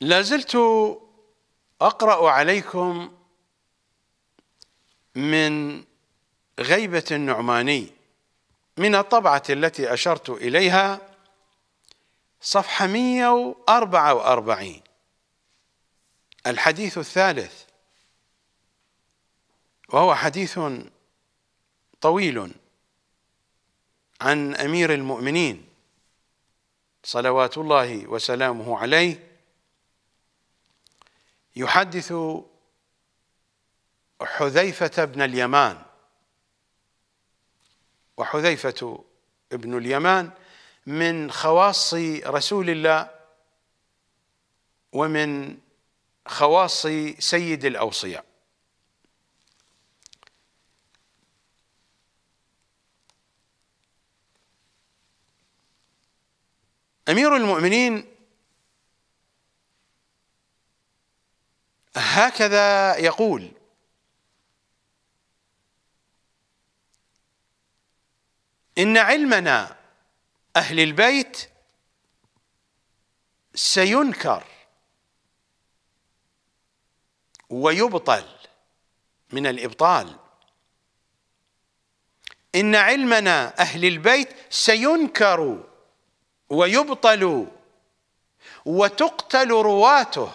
لازلت اقرا عليكم من غيبه النعماني من الطبعه التي اشرت اليها صفحه 144 الحديث الثالث وهو حديث طويل عن امير المؤمنين صلوات الله وسلامه عليه يحدث حذيفة بن اليمان وحذيفة بن اليمان من خواص رسول الله ومن خواص سيد الأوصياء أمير المؤمنين هكذا يقول إن علمنا أهل البيت سينكر ويبطل من الإبطال إن علمنا أهل البيت سينكر ويبطل وتقتل رواته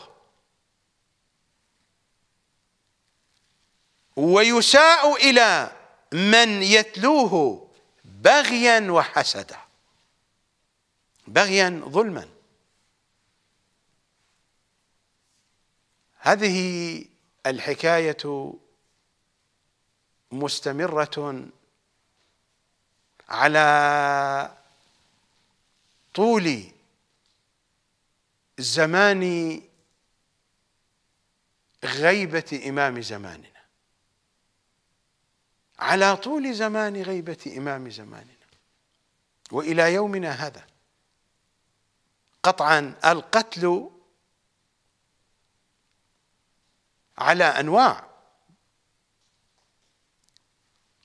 ويساء إلى من يتلوه بغيا وحسدا بغيا ظلما هذه الحكاية مستمرة على طول زمان غيبة إمام زمانه على طول زمان غيبة إمام زماننا وإلى يومنا هذا قطعا القتل على أنواع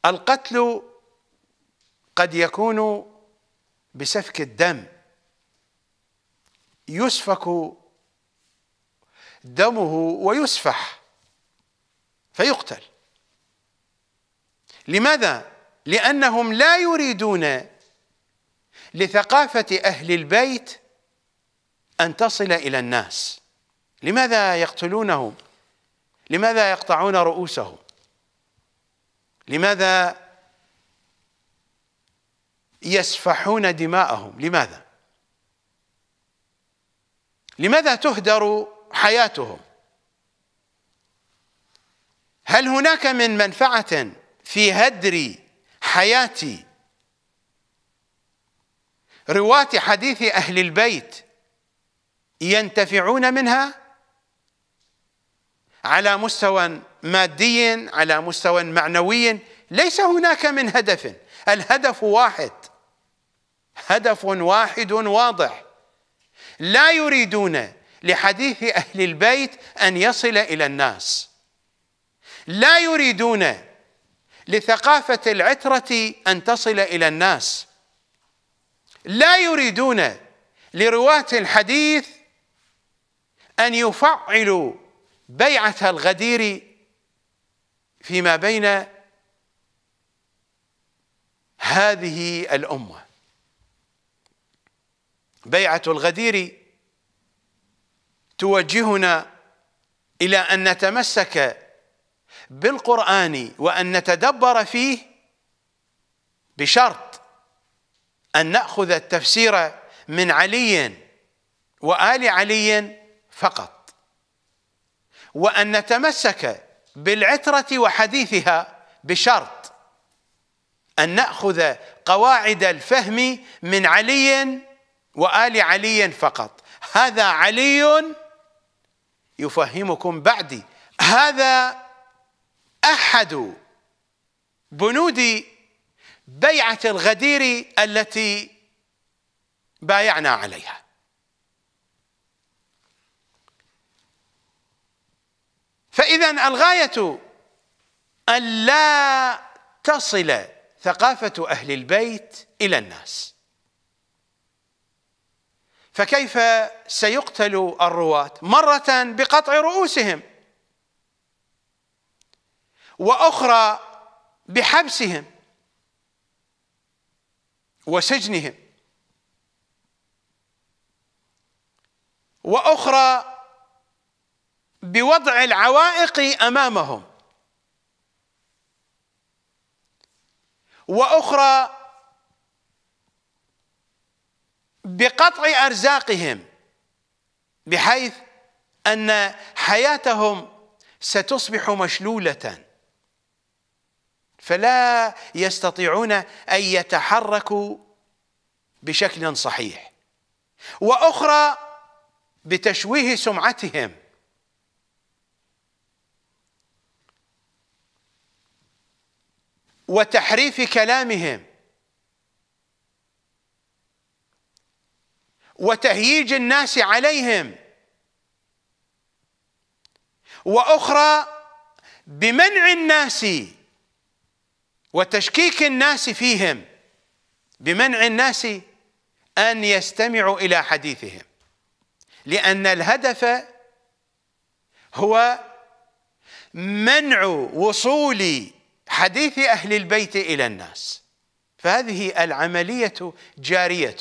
القتل قد يكون بسفك الدم يسفك دمه ويسفح فيقتل لماذا؟ لأنهم لا يريدون لثقافة أهل البيت أن تصل إلى الناس لماذا يقتلونهم؟ لماذا يقطعون رؤوسهم؟ لماذا يسفحون دماءهم؟ لماذا؟ لماذا تهدر حياتهم؟ هل هناك من منفعة في هدر حياتي رواة حديث أهل البيت ينتفعون منها على مستوى مادي على مستوى معنوي ليس هناك من هدف الهدف واحد هدف واحد واضح لا يريدون لحديث أهل البيت أن يصل إلى الناس لا يريدون لثقافه العتره ان تصل الى الناس لا يريدون لرواه الحديث ان يفعلوا بيعه الغدير فيما بين هذه الامه بيعه الغدير توجهنا الى ان نتمسك بالقرآن وأن نتدبر فيه بشرط أن نأخذ التفسير من علي وآل علي فقط وأن نتمسك بالعترة وحديثها بشرط أن نأخذ قواعد الفهم من علي وآل علي فقط هذا علي يفهمكم بعدي هذا أحد بنود بيعة الغدير التي بايعنا عليها فإذا الغاية أن لا تصل ثقافة أهل البيت إلى الناس فكيف سيقتل الرواة مرة بقطع رؤوسهم واخرى بحبسهم وسجنهم واخرى بوضع العوائق امامهم واخرى بقطع ارزاقهم بحيث ان حياتهم ستصبح مشلوله فلا يستطيعون أن يتحركوا بشكل صحيح وأخرى بتشويه سمعتهم وتحريف كلامهم وتهييج الناس عليهم واخرى بمنع الناس وتشكيك الناس فيهم بمنع الناس ان يستمعوا الى حديثهم لان الهدف هو منع وصول حديث اهل البيت الى الناس فهذه العمليه جاريه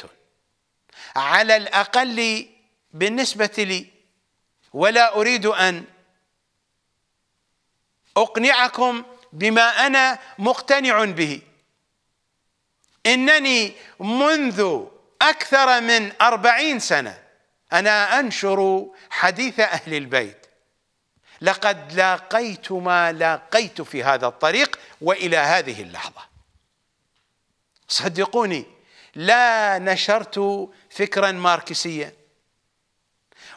على الاقل بالنسبه لي ولا اريد ان اقنعكم بما انا مقتنع به انني منذ اكثر من اربعين سنه انا انشر حديث اهل البيت لقد لاقيت ما لاقيت في هذا الطريق والى هذه اللحظه صدقوني لا نشرت فكرا ماركسيا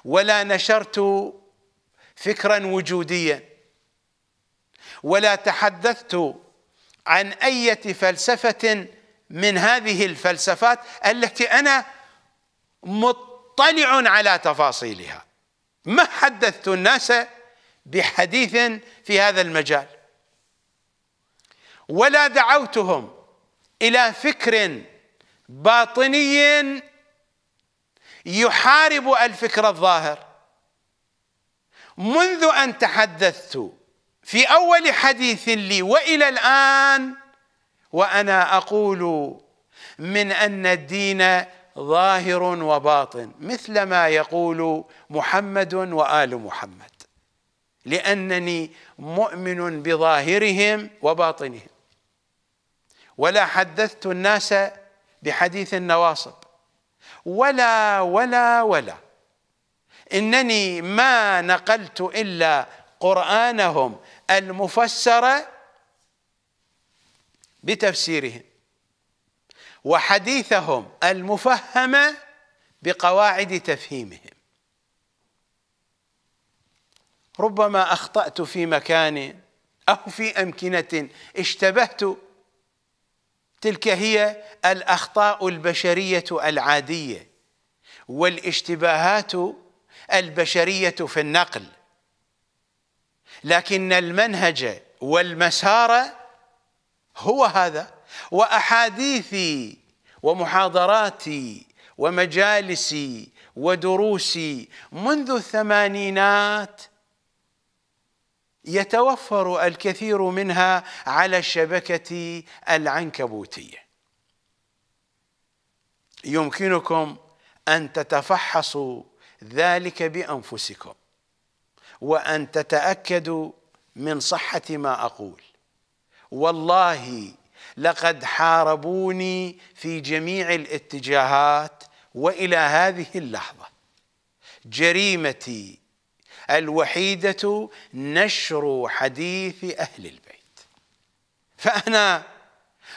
ولا نشرت فكرا وجوديا ولا تحدثت عن أية فلسفة من هذه الفلسفات التي أنا مطلع على تفاصيلها ما حدثت الناس بحديث في هذا المجال ولا دعوتهم إلى فكر باطني يحارب الفكر الظاهر منذ أن تحدثت في اول حديث لي والى الان وانا اقول من ان الدين ظاهر وباطن مثل ما يقول محمد وال محمد لانني مؤمن بظاهرهم وباطنهم ولا حدثت الناس بحديث النواصب ولا ولا ولا انني ما نقلت الا قرآنهم المفسر بتفسيرهم وحديثهم المفهم بقواعد تفهيمهم ربما أخطأت في مكان أو في أمكنة اشتبهت تلك هي الأخطاء البشرية العادية والاشتباهات البشرية في النقل لكن المنهج والمسار هو هذا واحاديثي ومحاضراتي ومجالسي ودروسي منذ الثمانينات يتوفر الكثير منها على الشبكه العنكبوتيه يمكنكم ان تتفحصوا ذلك بانفسكم وأن تتأكدوا من صحة ما أقول والله لقد حاربوني في جميع الاتجاهات وإلى هذه اللحظة جريمتي الوحيدة نشر حديث أهل البيت فأنا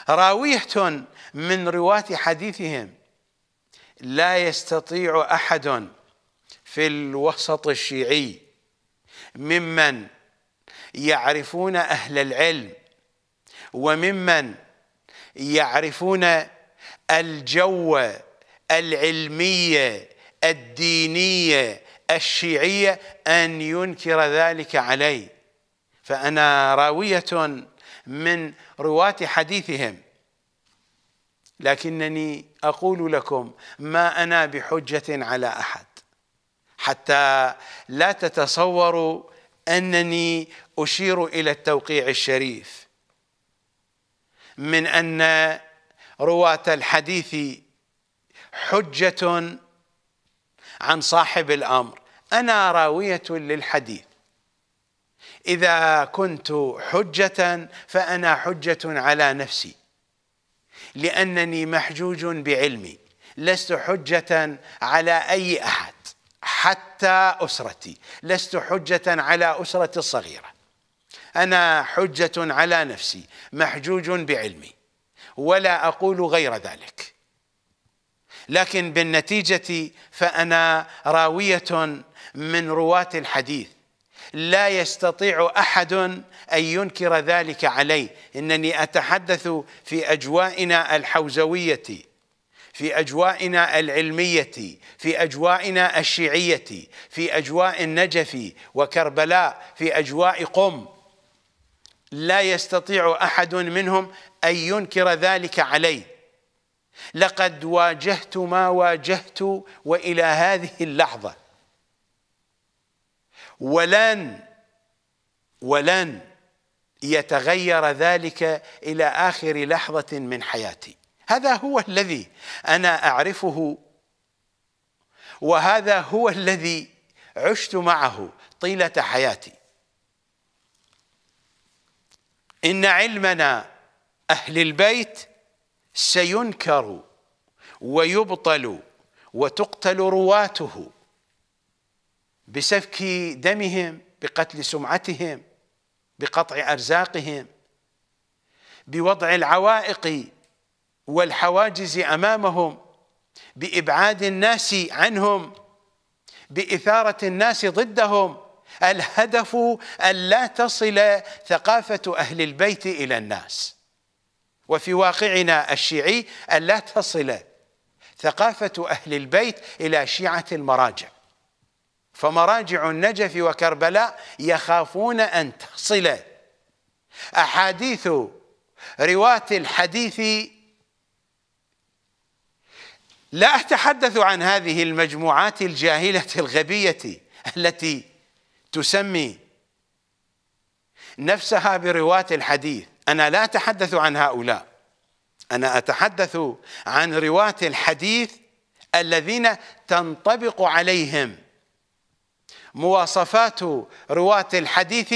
راوية من رواة حديثهم لا يستطيع أحد في الوسط الشيعي ممن يعرفون أهل العلم وممن يعرفون الجو العلمية الدينية الشيعية أن ينكر ذلك علي فأنا راوية من رواة حديثهم لكنني أقول لكم ما أنا بحجة على أحد حتى لا تتصوروا انني اشير الى التوقيع الشريف من ان رواه الحديث حجه عن صاحب الامر انا راويه للحديث اذا كنت حجه فانا حجه على نفسي لانني محجوج بعلمي لست حجه على اي احد حتى أسرتي لست حجة على أسرتي الصغيرة أنا حجة على نفسي محجوج بعلمي ولا أقول غير ذلك لكن بالنتيجة فأنا راوية من رواة الحديث لا يستطيع أحد أن ينكر ذلك علي إنني أتحدث في أجوائنا الحوزوية في اجوائنا العلميه في اجوائنا الشيعيه في اجواء النجف وكربلاء في اجواء قم لا يستطيع احد منهم ان ينكر ذلك عليه لقد واجهت ما واجهت والى هذه اللحظه ولن ولن يتغير ذلك الى اخر لحظه من حياتي هذا هو الذي انا اعرفه وهذا هو الذي عشت معه طيله حياتي ان علمنا اهل البيت سينكر ويبطل وتقتل رواته بسفك دمهم بقتل سمعتهم بقطع ارزاقهم بوضع العوائق والحواجز امامهم بابعاد الناس عنهم باثاره الناس ضدهم الهدف الا تصل ثقافه اهل البيت الى الناس وفي واقعنا الشيعي الا تصل ثقافه اهل البيت الى شيعه المراجع فمراجع النجف وكربلاء يخافون ان تصل احاديث رواه الحديث لا أتحدث عن هذه المجموعات الجاهلة الغبية التي تسمي نفسها برواة الحديث أنا لا أتحدث عن هؤلاء أنا أتحدث عن رواة الحديث الذين تنطبق عليهم مواصفات رواة الحديث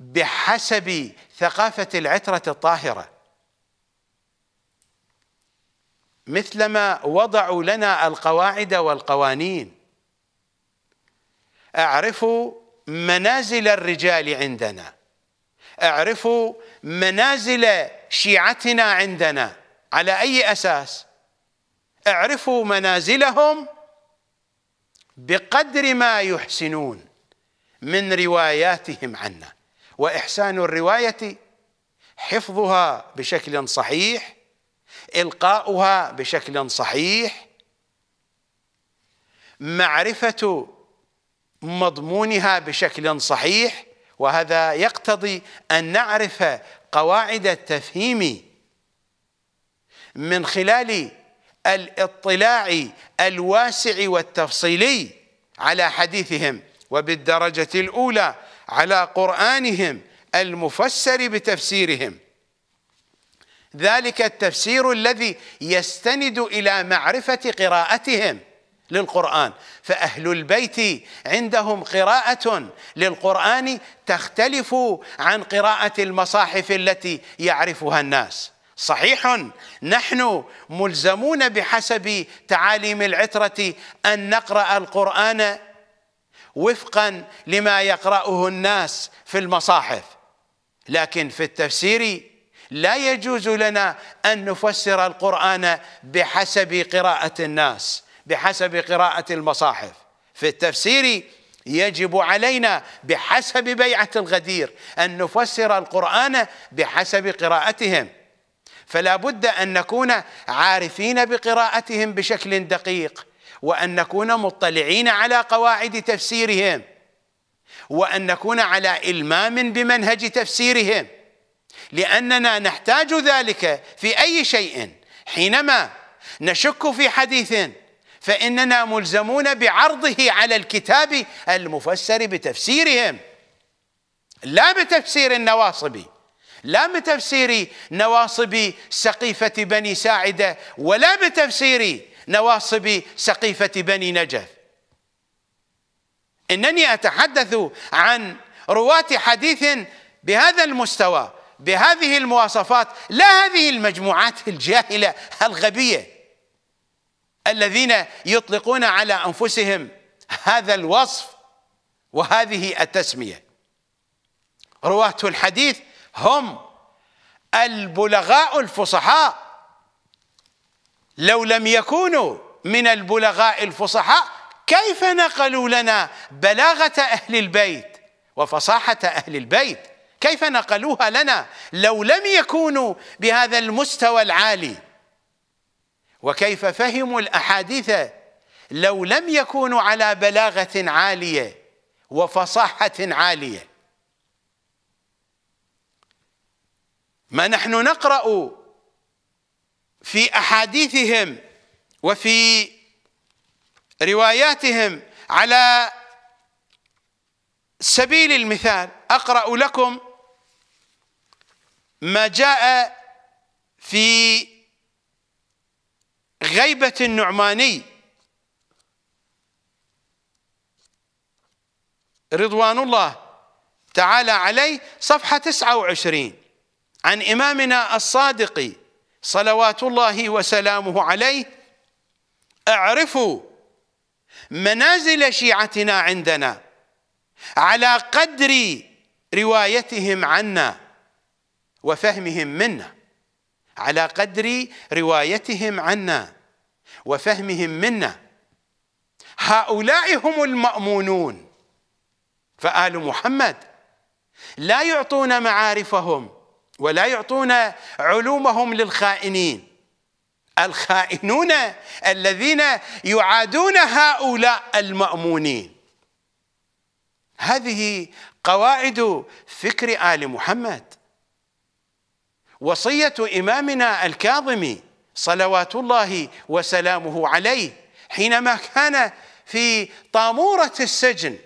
بحسب ثقافة العترة الطاهرة مثلما وضعوا لنا القواعد والقوانين اعرفوا منازل الرجال عندنا اعرفوا منازل شيعتنا عندنا على اي اساس اعرفوا منازلهم بقدر ما يحسنون من رواياتهم عنا واحسان الروايه حفظها بشكل صحيح إلقاؤها بشكل صحيح معرفة مضمونها بشكل صحيح وهذا يقتضي أن نعرف قواعد التفهيم من خلال الاطلاع الواسع والتفصيلي على حديثهم وبالدرجة الأولى على قرآنهم المفسر بتفسيرهم ذلك التفسير الذي يستند الى معرفه قراءتهم للقران فاهل البيت عندهم قراءه للقران تختلف عن قراءه المصاحف التي يعرفها الناس صحيح نحن ملزمون بحسب تعاليم العتره ان نقرا القران وفقا لما يقراه الناس في المصاحف لكن في التفسير لا يجوز لنا أن نفسر القرآن بحسب قراءة الناس بحسب قراءة المصاحف في التفسير يجب علينا بحسب بيعة الغدير أن نفسر القرآن بحسب قراءتهم فلا بد أن نكون عارفين بقراءتهم بشكل دقيق وأن نكون مطلعين على قواعد تفسيرهم وأن نكون على إلمام بمنهج تفسيرهم لأننا نحتاج ذلك في أي شيء حينما نشك في حديث فإننا ملزمون بعرضه على الكتاب المفسر بتفسيرهم لا بتفسير النواصبي لا بتفسير نواصب سقيفة بني ساعدة ولا بتفسير نواصب سقيفة بني نجف إنني أتحدث عن رواة حديث بهذا المستوى بهذه المواصفات لا هذه المجموعات الجاهله الغبيه الذين يطلقون على انفسهم هذا الوصف وهذه التسميه رواه الحديث هم البلغاء الفصحاء لو لم يكونوا من البلغاء الفصحاء كيف نقلوا لنا بلاغه اهل البيت وفصاحه اهل البيت كيف نقلوها لنا لو لم يكونوا بهذا المستوى العالي وكيف فهموا الاحاديث لو لم يكونوا على بلاغه عاليه وفصاحه عاليه ما نحن نقرا في احاديثهم وفي رواياتهم على سبيل المثال اقرا لكم ما جاء في غيبة النعماني رضوان الله تعالى عليه صفحة 29 عن إمامنا الصادق صلوات الله وسلامه عليه اعرفوا منازل شيعتنا عندنا على قدر روايتهم عنا وفهمهم منا على قدر روايتهم عنا وفهمهم منا هؤلاء هم المأمونون فآل محمد لا يعطون معارفهم ولا يعطون علومهم للخائنين الخائنون الذين يعادون هؤلاء المأمونين هذه قواعد فكر آل محمد وصية إمامنا الكاظمي صلوات الله وسلامه عليه حينما كان في طامورة السجن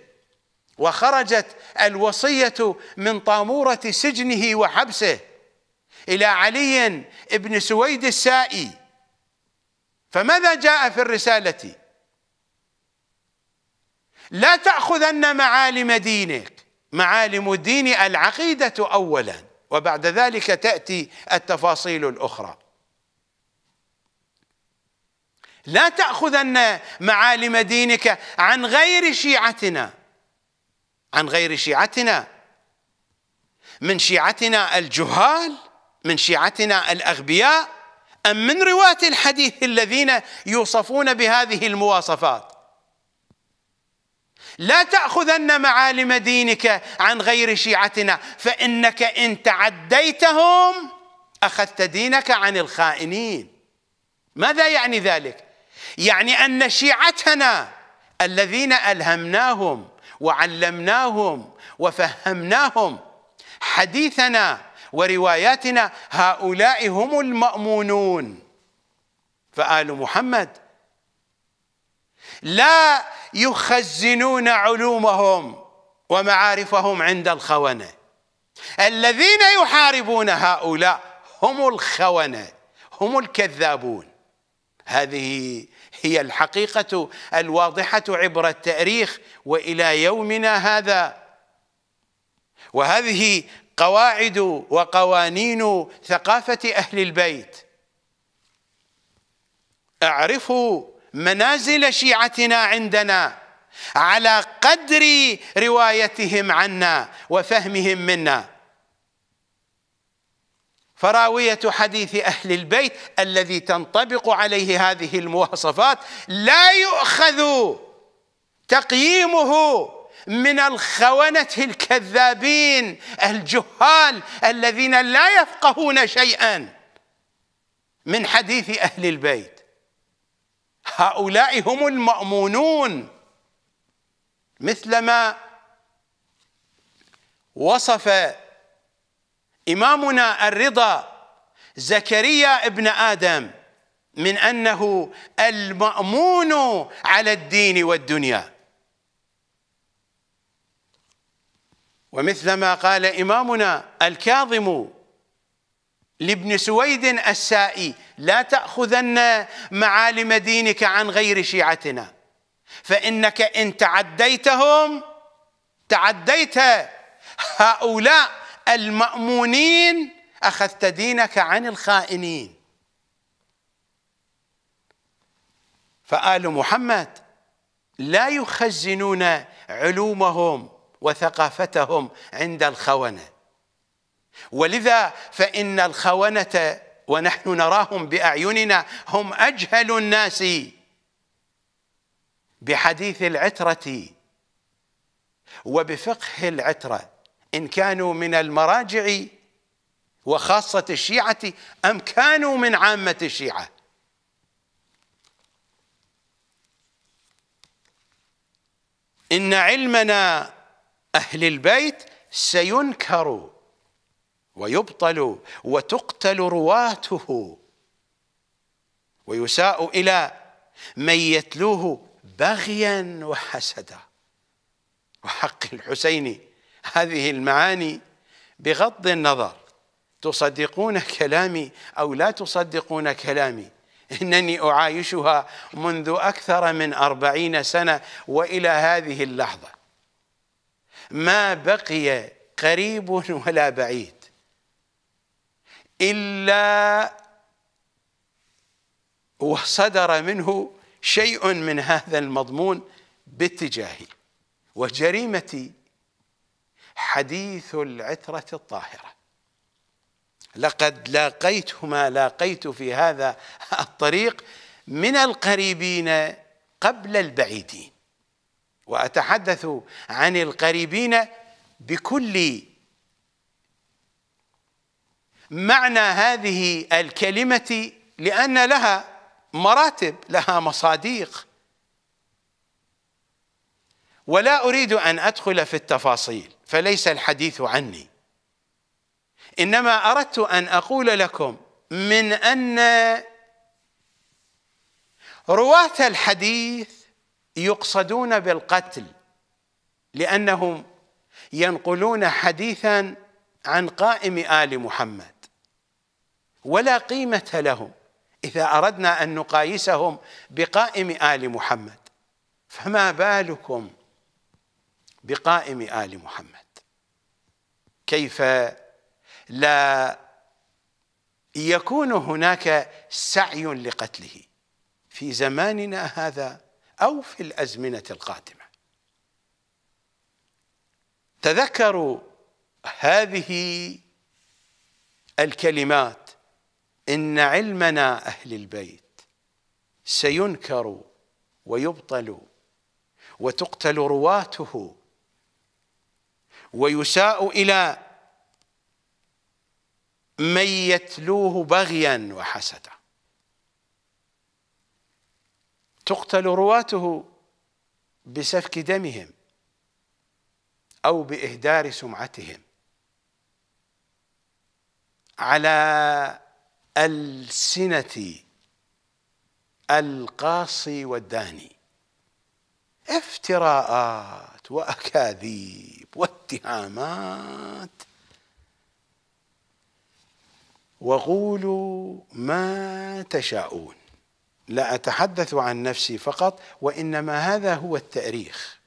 وخرجت الوصية من طامورة سجنه وحبسه إلى علي بن سويد السائي فماذا جاء في الرسالة لا تأخذن معالم دينك معالم الدين العقيدة أولاً وبعد ذلك تأتي التفاصيل الأخرى لا تأخذن معالم دينك عن غير شيعتنا عن غير شيعتنا من شيعتنا الجهال من شيعتنا الأغبياء أم من رواة الحديث الذين يوصفون بهذه المواصفات لا تأخذن معالم دينك عن غير شيعتنا فإنك إن تعديتهم أخذت دينك عن الخائنين ماذا يعني ذلك؟ يعني أن شيعتنا الذين ألهمناهم وعلمناهم وفهمناهم حديثنا ورواياتنا هؤلاء هم المأمونون فآل محمد لا يخزنون علومهم ومعارفهم عند الخونه الذين يحاربون هؤلاء هم الخونه هم الكذابون هذه هي الحقيقه الواضحه عبر التاريخ والى يومنا هذا وهذه قواعد وقوانين ثقافه اهل البيت اعرفوا منازل شيعتنا عندنا على قدر روايتهم عنا وفهمهم منا فراوية حديث أهل البيت الذي تنطبق عليه هذه المواصفات لا يؤخذ تقييمه من الخونة الكذابين الجهال الذين لا يفقهون شيئا من حديث أهل البيت هؤلاء هم المأمونون مثلما وصف إمامنا الرضا زكريا ابن آدم من أنه المأمون على الدين والدنيا ومثلما قال إمامنا الكاظم لابن سويد السائي لا تأخذن معالم دينك عن غير شيعتنا فإنك إن تعديتهم تعديت هؤلاء المأمونين أخذت دينك عن الخائنين فآل محمد لا يخزنون علومهم وثقافتهم عند الخونه ولذا فإن الخونة ونحن نراهم بأعيننا هم أجهل الناس بحديث العترة وبفقه العترة إن كانوا من المراجع وخاصة الشيعة أم كانوا من عامة الشيعة إن علمنا أهل البيت سينكر ويبطل وتقتل رواته ويساء الى من يتلوه بغيا وحسدا وحق الحسين هذه المعاني بغض النظر تصدقون كلامي او لا تصدقون كلامي انني اعايشها منذ اكثر من اربعين سنه والى هذه اللحظه ما بقي قريب ولا بعيد إلا وصدر منه شيء من هذا المضمون باتجاهي وجريمتي حديث العترة الطاهرة لقد لاقيت ما لاقيت في هذا الطريق من القريبين قبل البعيدين وأتحدث عن القريبين بكل معنى هذه الكلمة لأن لها مراتب لها مصاديق ولا أريد أن أدخل في التفاصيل فليس الحديث عني إنما أردت أن أقول لكم من أن رواة الحديث يقصدون بالقتل لأنهم ينقلون حديثا عن قائم آل محمد ولا قيمة لهم إذا أردنا أن نقايسهم بقائم آل محمد فما بالكم بقائم آل محمد كيف لا يكون هناك سعي لقتله في زماننا هذا أو في الأزمنة القادمة تذكروا هذه الكلمات إن علمنا أهل البيت سينكر ويبطل وتقتل رواته ويساء إلى من يتلوه بغيا وحسدا تقتل رواته بسفك دمهم أو بإهدار سمعتهم على ألسنة القاصي والداني افتراءات واكاذيب واتهامات وقولوا ما تشاءون لا اتحدث عن نفسي فقط وانما هذا هو التاريخ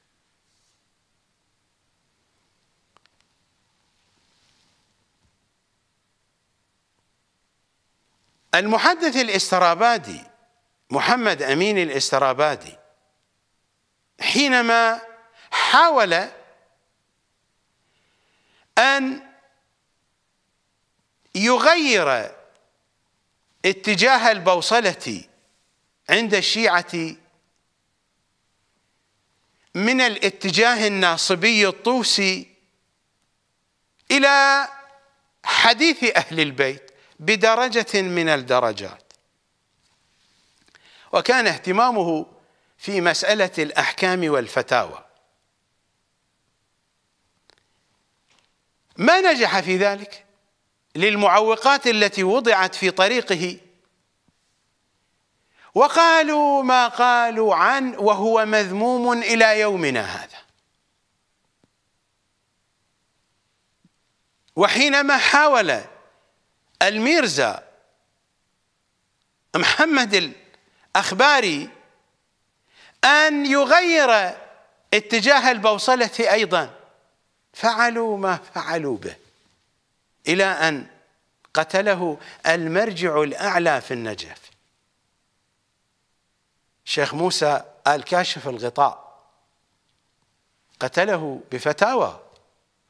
المحدث الاسترابادي محمد أمين الاسترابادي حينما حاول أن يغير اتجاه البوصلة عند الشيعة من الاتجاه الناصبي الطوسي إلى حديث أهل البيت بدرجة من الدرجات وكان اهتمامه في مسألة الأحكام والفتاوى ما نجح في ذلك للمعوقات التي وضعت في طريقه وقالوا ما قالوا عن وهو مذموم إلى يومنا هذا وحينما حاول الميرزا محمد الأخباري أن يغير اتجاه البوصلة أيضا فعلوا ما فعلوا به إلى أن قتله المرجع الأعلى في النجف شيخ موسى آل كاشف الغطاء قتله بفتاوى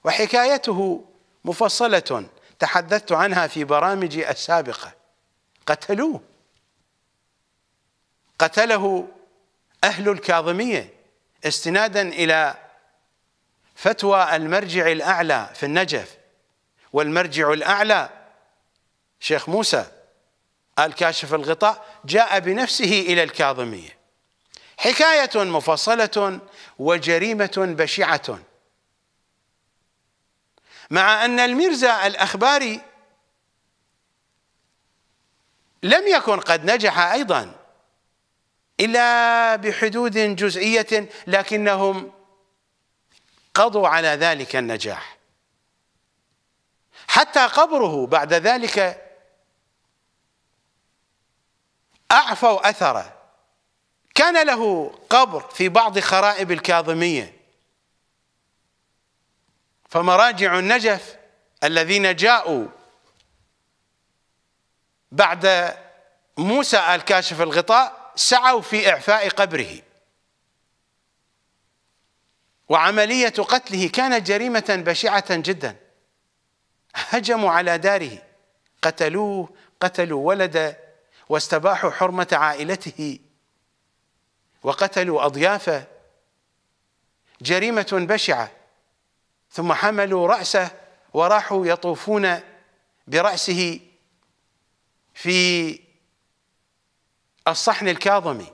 وحكايته مفصلة تحدثت عنها في برامجي السابقة قتلوه قتله أهل الكاظمية استنادا إلى فتوى المرجع الأعلى في النجف والمرجع الأعلى شيخ موسى آل كاشف الغطاء جاء بنفسه إلى الكاظمية حكاية مفصلة وجريمة بشعة مع أن الميرزا الأخباري لم يكن قد نجح أيضا إلا بحدود جزئية لكنهم قضوا على ذلك النجاح حتى قبره بعد ذلك أعفوا أثره كان له قبر في بعض خرائب الكاظمية فمراجع النجف الذين جاءوا بعد موسى آل كاشف الغطاء سعوا في إعفاء قبره وعملية قتله كانت جريمة بشعة جدا هجموا على داره قتلوه قتلوا ولده واستباحوا حرمة عائلته وقتلوا أضيافه جريمة بشعة ثم حملوا رأسه وراحوا يطوفون برأسه في الصحن الكاظمي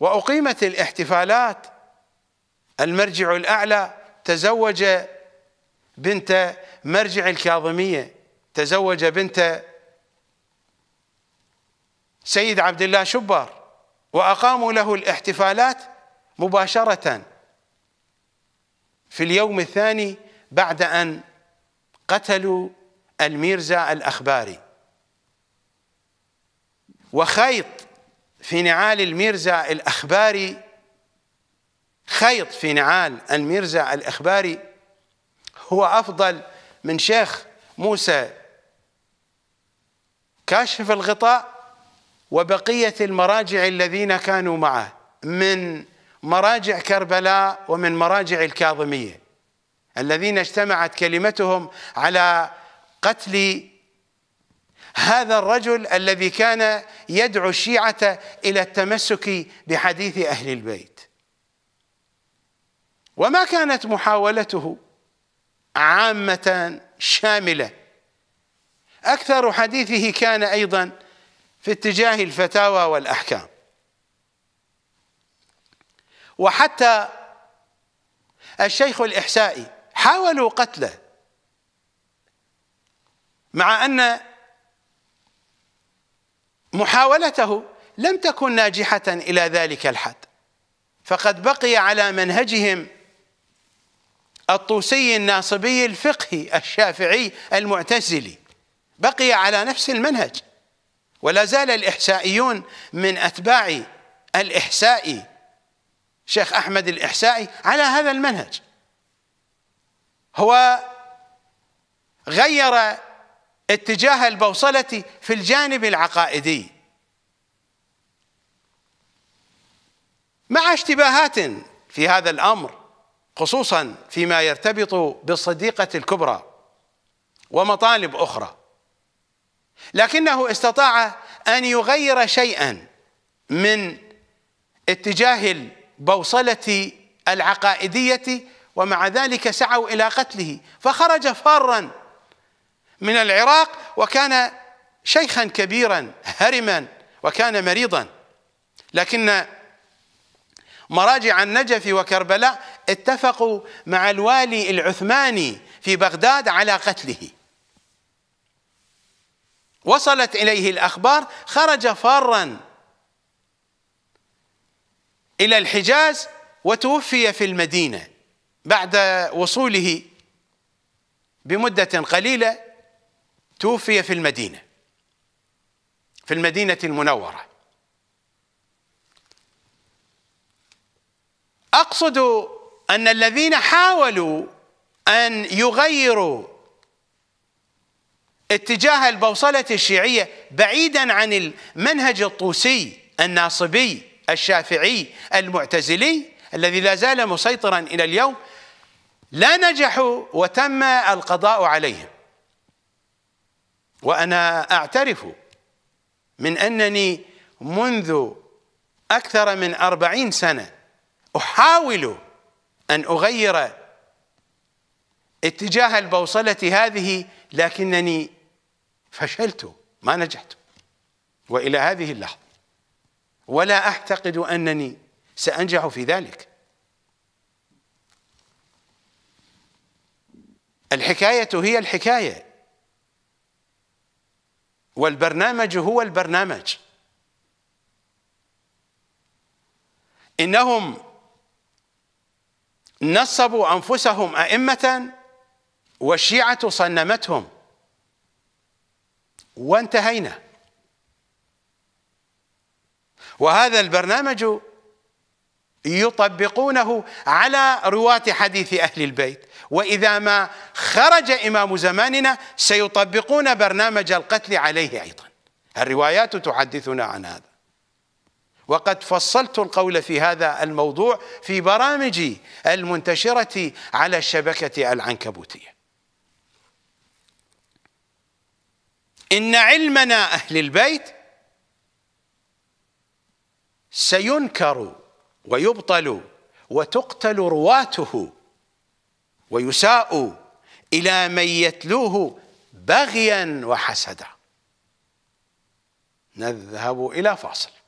وأقيمت الاحتفالات المرجع الأعلى تزوج بنت مرجع الكاظمية تزوج بنت سيد عبد الله شبر وأقاموا له الاحتفالات مباشرة في اليوم الثاني بعد أن قتلوا الميرزا الأخباري وخيط في نعال الميرزا الأخباري خيط في نعال الميرزا الأخباري هو أفضل من شيخ موسى كاشف الغطاء وبقية المراجع الذين كانوا معه من مراجع كربلاء ومن مراجع الكاظمية الذين اجتمعت كلمتهم على قتل هذا الرجل الذي كان يدعو الشيعة إلى التمسك بحديث أهل البيت وما كانت محاولته عامة شاملة أكثر حديثه كان أيضا في اتجاه الفتاوى والأحكام وحتى الشيخ الإحسائي حاولوا قتله مع أن محاولته لم تكن ناجحة إلى ذلك الحد فقد بقي على منهجهم الطوسي الناصبي الفقهي الشافعي المعتزلي بقي على نفس المنهج ولا زال الإحسائيون من أتباع الإحساء شيخ أحمد الإحسائي على هذا المنهج هو غير اتجاه البوصلة في الجانب العقائدي مع اشتباهات في هذا الأمر خصوصا فيما يرتبط بالصديقة الكبرى ومطالب أخرى لكنه استطاع أن يغير شيئا من اتجاه بوصلة العقائدية ومع ذلك سعوا إلى قتله فخرج فارا من العراق وكان شيخا كبيرا هرما وكان مريضا لكن مراجع النجف وكربلاء اتفقوا مع الوالي العثماني في بغداد على قتله وصلت إليه الأخبار خرج فارا إلى الحجاز وتوفي في المدينة بعد وصوله بمدة قليلة توفي في المدينة في المدينة المنورة أقصد أن الذين حاولوا أن يغيروا اتجاه البوصلة الشيعية بعيدا عن المنهج الطوسي الناصبي الشافعي المعتزلي الذي لا زال مسيطرا إلى اليوم لا نجحوا وتم القضاء عليهم وأنا أعترف من أنني منذ أكثر من أربعين سنة أحاول أن أغير اتجاه البوصلة هذه لكنني فشلت ما نجحت وإلى هذه اللحظة ولا أعتقد أنني سأنجح في ذلك الحكاية هي الحكاية والبرنامج هو البرنامج إنهم نصبوا أنفسهم أئمة والشيعة صنمتهم وانتهينا وهذا البرنامج يطبقونه على رواة حديث أهل البيت وإذا ما خرج إمام زماننا سيطبقون برنامج القتل عليه أيضا الروايات تحدثنا عن هذا وقد فصلت القول في هذا الموضوع في برامجي المنتشرة على الشبكة العنكبوتية إن علمنا أهل البيت سينكر ويبطل وتقتل رواته ويساء إلى من يتلوه بغيا وحسدا نذهب إلى فاصل